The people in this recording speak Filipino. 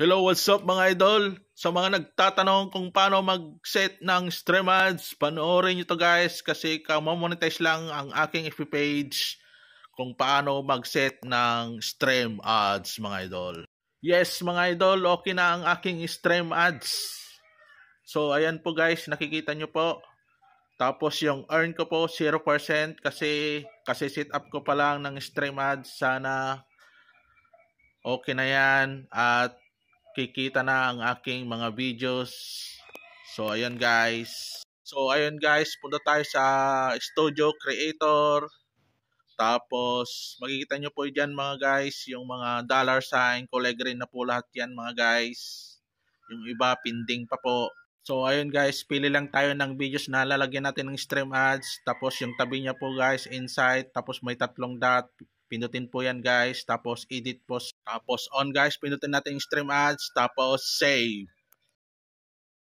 Hello, what's up mga idol? Sa mga nagtatanong kung paano mag-set ng stream ads, panoorin nyo to guys kasi kamamonetize lang ang aking FB page kung paano mag-set ng stream ads mga idol. Yes mga idol, okay na ang aking stream ads. So ayan po guys, nakikita nyo po. Tapos yung earn ko po 0% kasi kasi set up ko pa lang ng stream ads sana okay na yan at kikita na ang aking mga videos. So, ayun guys. So, ayun guys, punta tayo sa Studio Creator. Tapos, makikita nyo po dyan mga guys, yung mga dollar sign, kulay na po lahat yan mga guys. Yung iba, pinding pa po. So, ayun guys, pili lang tayo ng videos na lalagyan natin ng stream ads. Tapos, yung tabi niya po guys, insight. Tapos, may tatlong dot. Pindutin po yan guys. Tapos edit post, Tapos on guys. Pindutin natin yung stream ads. Tapos save.